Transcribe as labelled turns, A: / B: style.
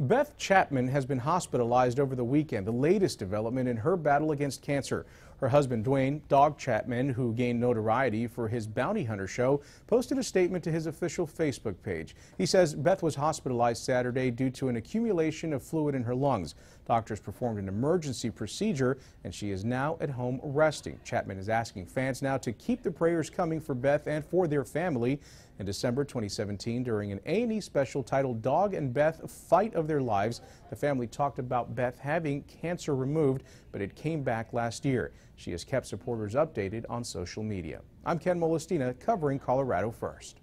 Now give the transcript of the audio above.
A: Beth Chapman has been hospitalized over the weekend, the latest development in her battle against cancer. Her husband, Dwayne Dog Chapman, who gained notoriety for his bounty hunter show, posted a statement to his official Facebook page. He says Beth was hospitalized Saturday due to an accumulation of fluid in her lungs. Doctors performed an emergency procedure, and she is now at home resting. Chapman is asking fans now to keep the prayers coming for Beth and for their family. In December 2017, during an A&E special titled Dog and Beth Fight of Their Lives, the family talked about Beth having cancer removed, but it came back last year. She has kept supporters updated on social media. I'm Ken Molestina covering
B: Colorado First.